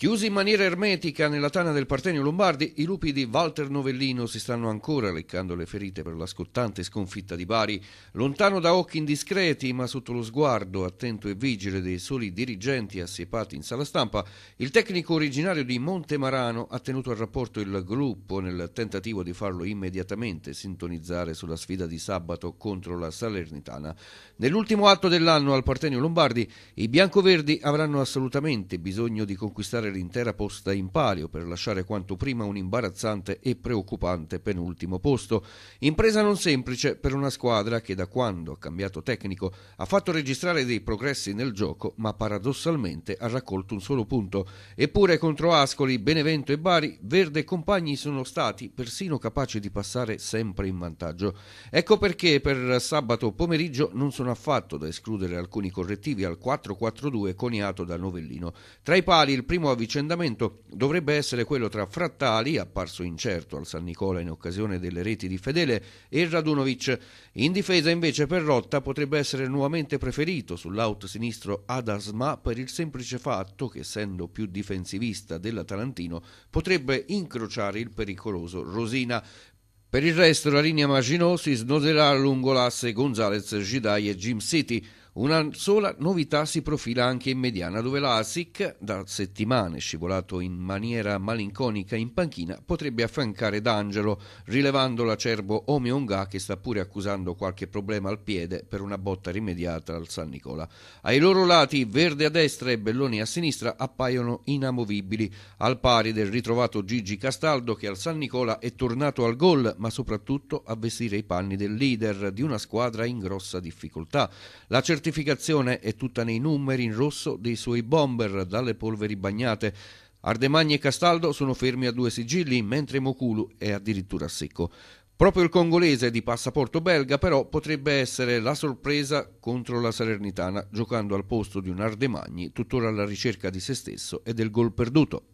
Chiusi in maniera ermetica nella tana del Partenio Lombardi, i lupi di Walter Novellino si stanno ancora leccando le ferite per la scottante sconfitta di Bari, lontano da occhi indiscreti ma sotto lo sguardo attento e vigile dei soli dirigenti assiepati in sala stampa, il tecnico originario di Montemarano ha tenuto a rapporto il gruppo nel tentativo di farlo immediatamente sintonizzare sulla sfida di sabato contro la Salernitana. Nell'ultimo atto dell'anno al Partenio Lombardi, i biancoverdi avranno assolutamente bisogno di conquistare lasciare l'intera posta in palio per lasciare quanto prima un imbarazzante e preoccupante penultimo posto. Impresa non semplice per una squadra che da quando ha cambiato tecnico ha fatto registrare dei progressi nel gioco, ma paradossalmente ha raccolto un solo punto. Eppure contro Ascoli, Benevento e Bari, Verde e compagni sono stati persino capaci di passare sempre in vantaggio. Ecco perché per sabato pomeriggio non sono affatto da escludere alcuni correttivi al 4-4-2 coniato da Novellino. Tra i pali il primo a avvicendamento dovrebbe essere quello tra Frattali, apparso incerto al San Nicola in occasione delle reti di Fedele, e Radunovic. In difesa invece per Rotta potrebbe essere nuovamente preferito sull'out sinistro Adasma per il semplice fatto che essendo più difensivista della Tarantino potrebbe incrociare il pericoloso Rosina. Per il resto la linea Maginot si snoderà lungo l'asse Gonzalez, Gidai e Jim City. Una sola novità si profila anche in mediana, dove l'ASIC, da settimane scivolato in maniera malinconica in panchina, potrebbe affrancare D'Angelo, rilevando l'acerbo Omeonga che sta pure accusando qualche problema al piede per una botta rimediata al San Nicola. Ai loro lati, Verde a destra e Belloni a sinistra, appaiono inamovibili, al pari del ritrovato Gigi Castaldo che al San Nicola è tornato al gol, ma soprattutto a vestire i panni del leader di una squadra in grossa difficoltà. La certezza certificazione è tutta nei numeri in rosso dei suoi bomber dalle polveri bagnate. Ardemagni e Castaldo sono fermi a due sigilli, mentre Mokulu è addirittura a secco. Proprio il congolese di passaporto belga però potrebbe essere la sorpresa contro la Salernitana, giocando al posto di un Ardemagni tuttora alla ricerca di se stesso e del gol perduto.